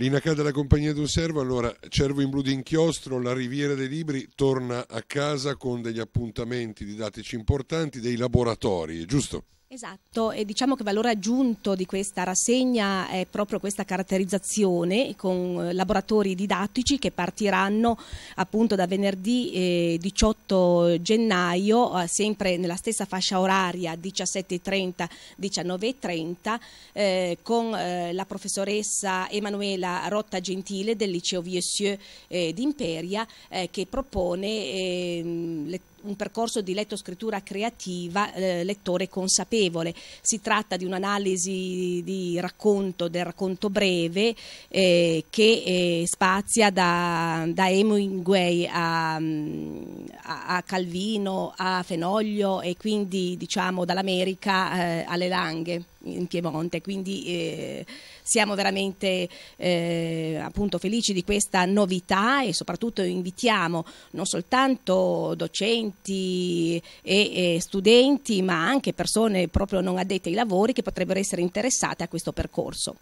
L'INACA della compagnia di un servo, allora Cervo in blu d'inchiostro, la Riviera dei Libri torna a casa con degli appuntamenti didattici importanti, dei laboratori, giusto? Esatto, e diciamo che il valore aggiunto di questa rassegna è proprio questa caratterizzazione con eh, laboratori didattici che partiranno appunto da venerdì 18 eh, gennaio, eh, sempre nella stessa fascia oraria 17.30-19.30, con la professoressa Emanuela Rotta Gentile del liceo Viesieux eh, d'Imperia che propone ehm, le un percorso di letto-scrittura creativa, eh, lettore consapevole. Si tratta di un'analisi di racconto, del racconto breve, eh, che eh, spazia da, da Hemingway a... Um, a, Calvino, a Fenoglio e quindi diciamo dall'America eh, alle Langhe in Piemonte, quindi eh, siamo veramente eh, felici di questa novità e soprattutto invitiamo non soltanto docenti e, e, studenti ma anche persone proprio non addette ai lavori che potrebbero essere interessate a questo percorso.